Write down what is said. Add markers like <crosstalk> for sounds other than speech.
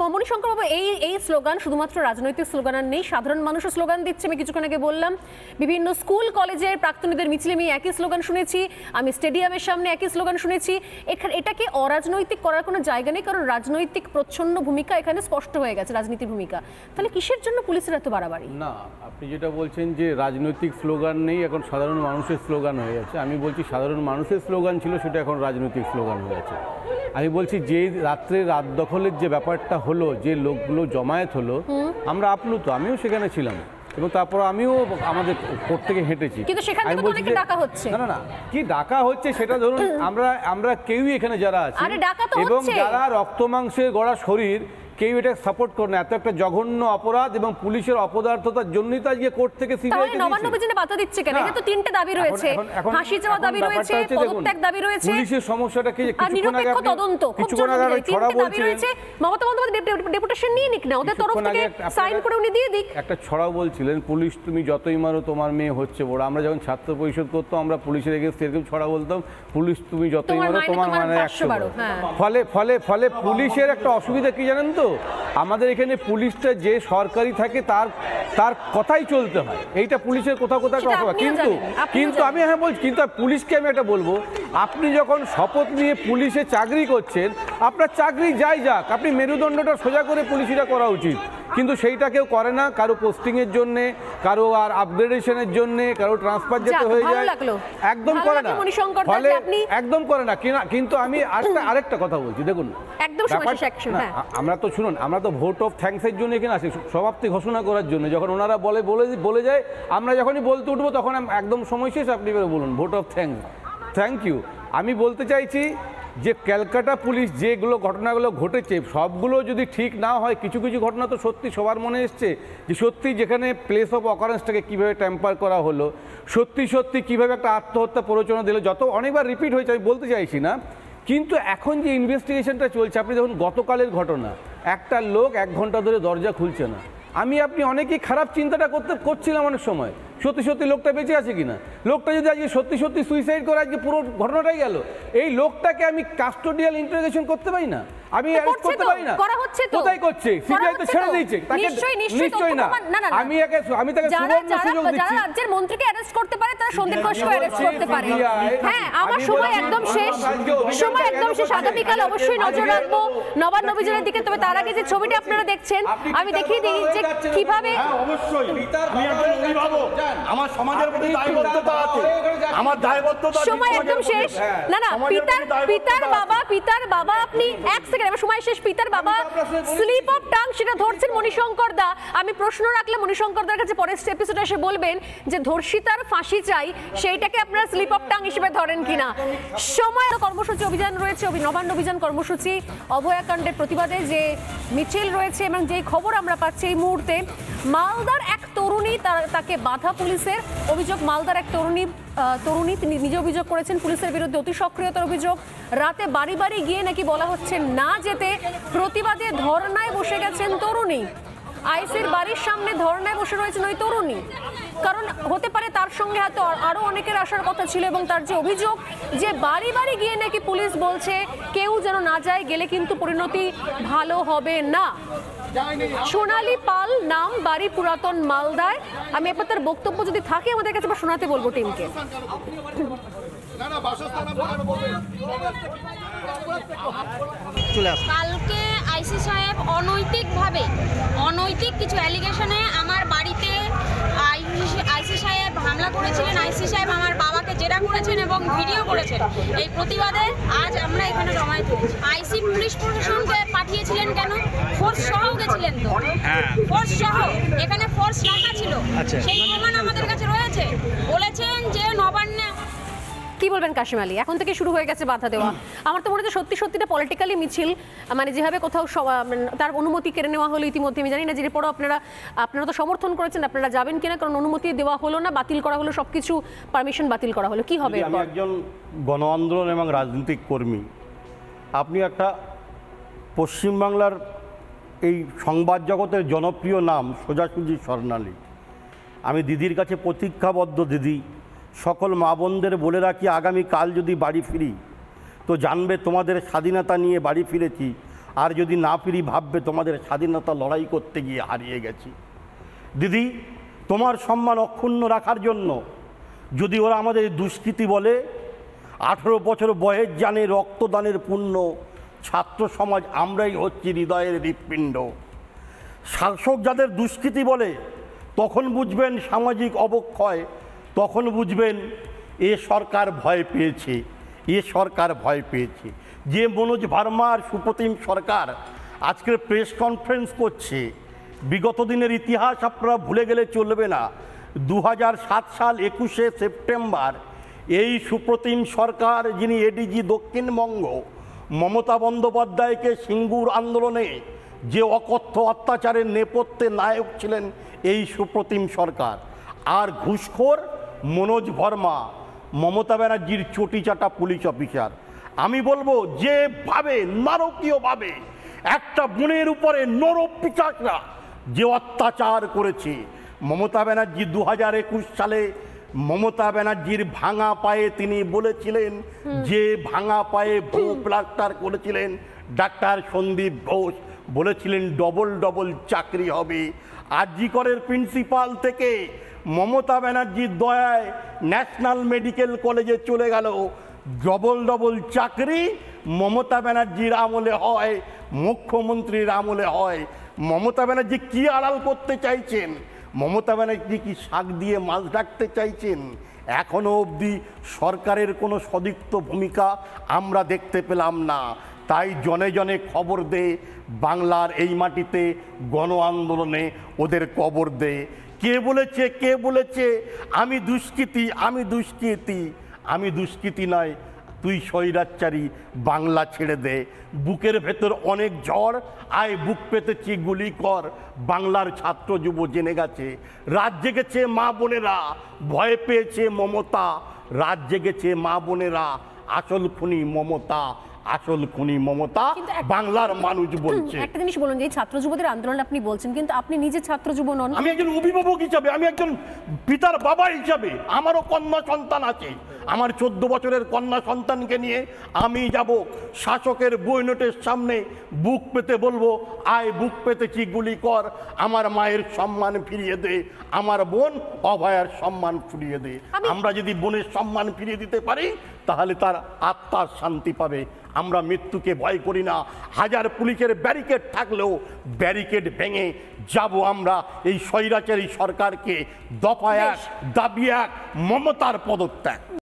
বমনী শঙ্কর বাবু এই এই স্লোগান শুধুমাত্র রাজনৈতিক স্লোগান আর নেই সাধারণ মানুষও স্লোগান দিচ্ছে আমি কিছুক্ষণ আগে বললাম বিভিন্ন স্কুল কলেজের প্রাক্তনীদের মিছিলে আমি একই স্লোগান শুনেছি আমি স্টেডিয়ামের সামনে একই স্লোগান শুনেছি এখানে এটাকে অরাজনৈতিক করার কোনো জায়গা নেই কারণ রাজনৈতিক প্রচ্ছন্ন ভূমিকা এখানে স্পষ্ট হয়ে গেছে রাজনীতির ভূমিকা তাহলে কিসের জন্য পুলিশের এত বাড়াবাড়ি না আপনি যেটা বলছেন যে রাজনৈতিক স্লোগান নেই এখন সাধারণ মানুষের স্লোগান হয়ে গেছে আমি বলছি সাধারণ মানুষের স্লোগান ছিল সেটা এখন রাজনৈতিক স্লোগান হয়ে গেছে আমি বলছি যে রাত্রে রাত দখলের যে ব্যাপারটা হলো যে লোকগুলো জমায়েত হলো আমরা আপ্লুত আমিও সেখানে ছিলাম এবং তারপর আমিও আমাদের কোর্ট থেকে হেঁটেছি ডাকা হচ্ছে কি ডাকা হচ্ছে সেটা ধরুন <clears throat> আমরা আমরা কেউই এখানে যারা আছি এবং যারা রক্ত মাংসের গড়া শরীর কেউ এটা সাপোর্ট করে না এত একটা জঘন্য অপরাধ এবং পুলিশের অপদার্থতার জন্যই তো আজকে কোর্ট থেকে সিবিআই তাহলে নবান্ন পেছনে বাধা দিচ্ছে কেন এটা তো তিনটে দাবি রয়েছে ফাঁসি চাওয়া দাবি রয়েছে পদত্যাগ দাবি রয়েছে পুলিশের সমস্যাটা কি কিছুক্ষণ আগে তদন্ত কিছুক্ষণ আগে ছড়া বলছে মমতা বন্দ্যোপাধ্যায় ডেপুটেশন নিয়ে নিক না ওদের তরফ থেকে সাইন করে উনি দিয়ে দিক একটা ছড়াও বলছিলেন পুলিশ তুমি যতই মারো তোমার মেয়ে হচ্ছে বড় আমরা যখন ছাত্র পরিষদ করতাম আমরা পুলিশের এগেন্সট এরকম ছড়া বলতাম পুলিশ তুমি যতই মারো তোমার মানে একশো হ্যাঁ। ফলে ফলে ফলে পুলিশের একটা অসুবিধা কি জানেন তো আমাদের এখানে পুলিশটা যে সরকারি থাকে তার তার কথাই চলতে হয় এইটা পুলিশের কোথাও কোথাও কথা কিন্তু কিন্তু আমি হ্যাঁ বলছি কিন্তু পুলিশকে আমি এটা বলবো আপনি যখন শপথ নিয়ে পুলিশে চাকরি করছেন আপনার চাকরি যাই যাক আপনি মেরুদণ্ডটা সোজা করে পুলিশিটা করা উচিত কিন্তু সেইটা কেউ করে না কারো পোস্টিংয়ের জন্য কারো আর আপগ্রেডেশনের জন্য কারো ট্রান্সফার যেতে হয়ে যায় একদম করে না ফলে একদম করে না কিন্তু আমি আরেকটা আরেকটা কথা বলছি দেখুন হ্যাঁ। আমরা তো শুনুন আমরা তো ভোট অফ থ্যাঙ্কসের জন্য এখানে আসি সমাপ্তি ঘোষণা করার জন্য যখন ওনারা বলে বলে বলে যায় আমরা যখনই বলতে উঠবো তখন একদম সময় শেষ আপনি বলুন vote of thanks thank you আমি বলতে চাইছি যে ক্যালকাটা পুলিশ যেগুলো ঘটনাগুলো ঘটেছে সবগুলো যদি ঠিক না হয় কিছু কিছু ঘটনা তো সত্যি সবার মনে এসছে যে সত্যি যেখানে প্লেস অফ অকারেন্সটাকে কীভাবে ট্যাম্পার করা হলো সত্যি সত্যি কীভাবে একটা আত্মহত্যা প্ররোচনা দিল যত অনেকবার রিপিট হয়েছে আমি বলতে চাইছি না কিন্তু এখন যে ইনভেস্টিগেশনটা চলছে আপনি দেখুন গতকালের ঘটনা একটা লোক এক ঘন্টা ধরে দরজা খুলছে না আমি আপনি অনেকেই খারাপ চিন্তাটা করতে করছিলাম অনেক সময় সত্যি সত্যি লোকটা বেঁচে আছে কিনা লোকটা যদি আজকে সত্যি সত্যি সুইসাইড করে আজকে পুরো ঘটনাটাই গেল এই লোকটাকে আমি কাস্টোডিয়াল ইন্টারোগেশন করতে পারি না আমি অ্যারেস্ট করতে পারি না করা হচ্ছে তো কোথায় করছে সিবিআই তো ছেড়ে দিয়েছে তাকে নিশ্চয়ই না আমি একে আমি তাকে সুযোগ দিচ্ছি যারা রাজ্যের মন্ত্রীকে অ্যারেস্ট করতে পারে তারা সন্দীপ ঘোষকে অ্যারেস্ট করতে পারে হ্যাঁ আমার সময় একদম শেষ সময় একদম শেষ আগামী কাল অবশ্যই নজর রাখবো নবান্ন অভিযানের দিকে তবে তার আগে যে ছবিটি আপনারা দেখছেন আমি দেখিয়ে দিই যে কিভাবে হ্যাঁ, অবশ্যই আমি অভিভাবক আমার সমাজের প্রতি দায়বদ্ধতা আছে আমার দায়বদ্ধতা সময় একদম শেষ না না পিতার পিতার বাবা পিতার বাবা আপনি এক সেকেন্ড আমার সময় শেষ পিতার বাবা স্লিপ অফ টাং সেটা ধরছেন মণিশঙ্কর দা আমি প্রশ্ন রাখলে মণিশঙ্কর দার কাছে পরের এপিসোডে এসে বলবেন যে ধর্ষিতার ফাঁসি চাই সেইটাকে আপনারা স্লিপ অফ টাং হিসেবে ধরেন কিনা সময় কর্মসূচি অভিযান রয়েছে নবান্ন অভিযান কর্মসূচি অভয়াকাণ্ডের প্রতিবাদে যে মিছিল রয়েছে এবং যে খবর আমরা পাচ্ছি এই মুহূর্তে মালদার এক তরুণী তাকে বাধা পুলিশের অভিযোগ মালদার এক তরুণী তরুণী তিনি নিজে অভিযোগ করেছেন পুলিশের বিরুদ্ধে অতি সক্রিয়তার অভিযোগ রাতে বাড়ি বাড়ি গিয়ে নাকি বলা হচ্ছে না যেতে প্রতিবাদে ধর্নায় বসে গেছেন তরুণী আইসির বাড়ির সামনে ধর্নায় বসে রয়েছেন ওই তরুণী কারণ হতে পারে তার সঙ্গে হয়তো আরও অনেকের আসার কথা ছিল এবং তার যে অভিযোগ যে বাড়ি বাড়ি গিয়ে নাকি পুলিশ বলছে কেউ যেন না যায় গেলে কিন্তু পরিণতি ভালো হবে না সোনালী পাল নাম বাড়ি পুরাতন মালদায় আমি এবার তার বক্তব্য যদি থাকে আমাদের কাছে শোনাতে বলবো টিমকে কালকে আইসি সাহেব অনৈতিকভাবে অনৈতিক কিছু অ্যালিগেশনে আমার বাড়িতে আইসি সাহেব হামলা করেছিলেন আইসি সাহেব আমার বাবাকে জেরা করেছেন এবং ভিডিও করেছেন এই প্রতিবাদে আজ আমরা এখানে জমায়েত হয়েছি আইসি পুলিশ প্রশাসনকে পাঠিয়েছিলেন কেন ফোর্স সহ গেছিলেন তো ফোর্স হ্যাঁ। সহ এখানে ফোর্স রাখা ছিল আচ্ছা। সেই প্রমাণ আমাদের কাছে রয়েছে বলেছেন যে নবান্নে কি বলবেন কাশিম আলী এখন থেকে শুরু হয়ে গেছে বাধা দেওয়া আমার তো মনে হচ্ছে সত্যি সত্যিটা পলিটিক্যালি মিছিল মানে যেভাবে কোথাও মানে তার অনুমতি কেড়ে নেওয়া হলো ইতিমধ্যে আমি জানি না যে পরও আপনারা আপনারা তো সমর্থন করেছেন আপনারা যাবেন কিনা কারণ অনুমতি দেওয়া হলো না বাতিল করা হলো সব কিছু পারমিশন বাতিল করা হলো কি হবে একজন গণ আন্দোলন এবং রাজনৈতিক কর্মী আপনি একটা পশ্চিমবাংলার এই সংবাদ জগতের জনপ্রিয় নাম সোজাসুজি স্বর্ণালী আমি দিদির কাছে প্রতীক্ষাবদ্ধ দিদি সকল মা বোনদের বলে রাখি আগামী কাল যদি বাড়ি ফিরি তো জানবে তোমাদের স্বাধীনতা নিয়ে বাড়ি ফিরেছি আর যদি না ফিরি ভাববে তোমাদের স্বাধীনতা লড়াই করতে গিয়ে হারিয়ে গেছি দিদি তোমার সম্মান অক্ষুণ্ণ রাখার জন্য যদি ওরা আমাদের দুষ্কৃতি বলে আঠেরো বছর বয়স জানে রক্তদানের পুণ্য ছাত্র সমাজ আমরাই হচ্ছি হৃদয়ের হৃৎপিণ্ড শাসক যাদের দুষ্কৃতি বলে তখন বুঝবেন সামাজিক অবক্ষয় তখন বুঝবেন এ সরকার ভয় পেয়েছে এ সরকার ভয় পেয়েছে যে মনোজ ভার্মার সুপ্রতিম সরকার আজকের প্রেস কনফারেন্স করছে বিগত দিনের ইতিহাস আপনারা ভুলে গেলে চলবে না দু সাল একুশে সেপ্টেম্বর এই সুপ্রতিম সরকার যিনি এডিজি দক্ষিণবঙ্গ মমতা বন্দ্যোপাধ্যায়কে সিঙ্গুর আন্দোলনে যে অকথ্য অত্যাচারের নেপথ্যে নায়ক ছিলেন এই সুপ্রতিম সরকার আর ঘুষখোর মনোজ ভর্মা মমতা ব্যানার্জির চটিচাটা পুলিশ অফিসার আমি বলবো যেভাবে নারকীয়ভাবে একটা বোনের উপরে নরপিচাকরা যে অত্যাচার করেছে মমতা ব্যানার্জি দু সালে মমতা ব্যানার্জির ভাঙা পায়ে তিনি বলেছিলেন যে ভাঙা পায়ে ভূ প্লাস্টার করেছিলেন ডাক্তার সন্দীপ ঘোষ বলেছিলেন ডবল ডবল চাকরি হবে আরজিকরের প্রিন্সিপাল থেকে মমতা ব্যানার্জির দয়ায় ন্যাশনাল মেডিকেল কলেজে চলে গেল ডবল ডবল চাকরি মমতা ব্যানার্জির আমলে হয় মুখ্যমন্ত্রীর আমলে হয় মমতা ব্যানার্জি কী আড়াল করতে চাইছেন মমতা ব্যানার্জি কি শাক দিয়ে মাছ ডাকতে চাইছেন এখনও অবধি সরকারের কোনো সদিক্ত ভূমিকা আমরা দেখতে পেলাম না তাই জনে জনে খবর দে বাংলার এই মাটিতে গণ আন্দোলনে ওদের কবর দে কে বলেছে কে বলেছে আমি দুষ্কৃতি আমি দুষ্কৃতি আমি দুষ্কৃতি নয় তুই স্বৈরাচ্চারী বাংলা ছেড়ে দে বুকের ভেতর অনেক ঝড় আয় বুক পেতেছি গুলি কর বাংলার ছাত্র যুব জেনে গেছে রাত জেগেছে মা বোনেরা ভয় পেয়েছে মমতা রাত জেগেছে মা বোনেরা আসল খুনি মমতা আসল খুনি মমতা বাংলার মানুষ বলছে একটা জিনিস বলুন যে ছাত্র যুবদের আন্দোলন আপনি বলছেন কিন্তু আপনি নিজে ছাত্র যুব নন আমি একজন অভিভাবক হিসাবে আমি একজন পিতার বাবা হিসাবে আমারও কন্যা সন্তান আছে আমার চোদ্দ বছরের কন্যা সন্তানকে নিয়ে আমি যাব শাসকের বইনটের সামনে বুক পেতে বলবো আয় বুক পেতে কি গুলি কর আমার মায়ের সম্মান ফিরিয়ে দে আমার বোন অভয়ার সম্মান ফিরিয়ে দে আমরা যদি বোনের সম্মান ফিরিয়ে দিতে পারি তাহলে তার আত্মার শান্তি পাবে আমরা মৃত্যুকে ভয় করি না হাজার পুলিশের ব্যারিকেড থাকলেও ব্যারিকেড ভেঙে যাব আমরা এই স্বৈরাচারী সরকারকে দফা এক দাবি এক মমতার পদত্যাগ